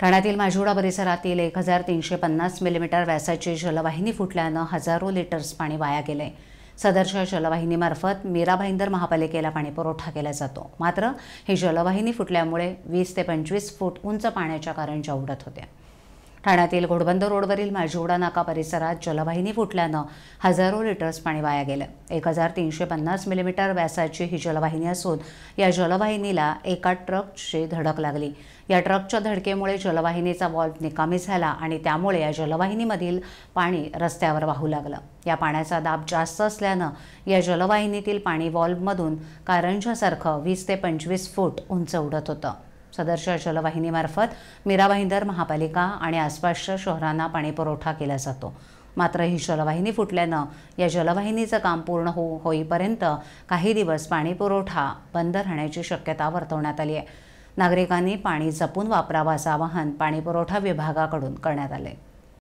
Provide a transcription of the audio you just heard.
ठाण्यातील माझोडा परिसरातील एक हजार तीनशे पन्नास मिलीमीटर व्यासाची जलवाहिनी फुटल्यानं हजारो लिटर्स पाणी वाया गेले सदरच्या जलवाहिनीमार्फत मीरा भाईंदर महापालिकेला पुरवठा केला जातो मात्र ही जलवाहिनी फुटल्यामुळे वीस ते पंचवीस फूट उंच पाण्याच्या कारणच्या उडत होत्या ठाण्यातील घोडबंद रोडवरील माझीवडा नाका परिसरात जलवाहिनी फुटल्यानं हजारो लिटर्स पाणी वाया गेलं एक हजार तीनशे पन्नास मिलीमीटर व्यासाची ही जलवाहिनी असून या जलवाहिनीला एका ट्रकची धडक लागली या ट्रकच्या धडकेमुळे जलवाहिनीचा वॉल्व निकामी झाला आणि त्यामुळे या जलवाहिनीमधील पाणी रस्त्यावर वाहू लागलं या पाण्याचा दाब जास्त असल्यानं या जलवाहिनीतील पाणी वॉल्वमधून कारंजासारखं वीस ते पंचवीस फूट उंच उडत होतं सदर्श जलवाहिनीमार्फत मीरा महापालिका आणि आसपासच्या शहरांना पाणीपुरवठा केला जातो मात्र ही जलवाहिनी फुटल्यानं या जलवाहिनीचं काम पूर्ण हो होईपर्यंत काही दिवस पाणीपुरवठा बंद राहण्याची शक्यता वर्तवण्यात आली आहे नागरिकांनी पाणी जपून वापरावं असं आवाहन पाणीपुरवठा विभागाकडून करण्यात आलं आहे